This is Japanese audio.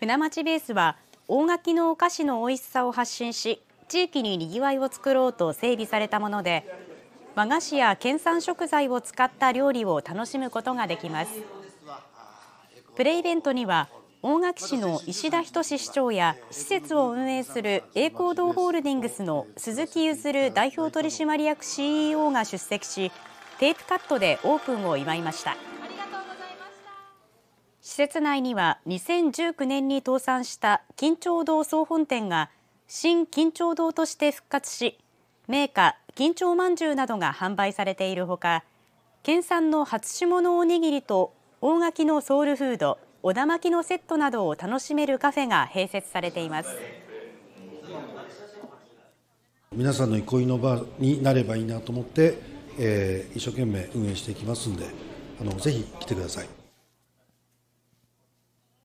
船町ベースは大垣のお菓子の美味しさを発信し地域ににぎわいを作ろうと整備されたもので和菓子や県産食材を使った料理を楽しむことができますプレイベントには大垣市の石田仁市長や施設を運営する栄光堂ホールディングスの鈴木譲代表取締役 CEO が出席しテープカットでオープンを祝いました。施設内には2019年に倒産した金鳥堂総本店が新金鳥堂として復活し銘菓金鳥まんじゅうなどが販売されているほか県産の初霜のおにぎりと大垣のソウルフード小田巻のセットなどを楽しめるカフェが併設されています皆さんの憩いの場になればいいなと思って、えー、一生懸命運営していきますんであのぜひ来てください。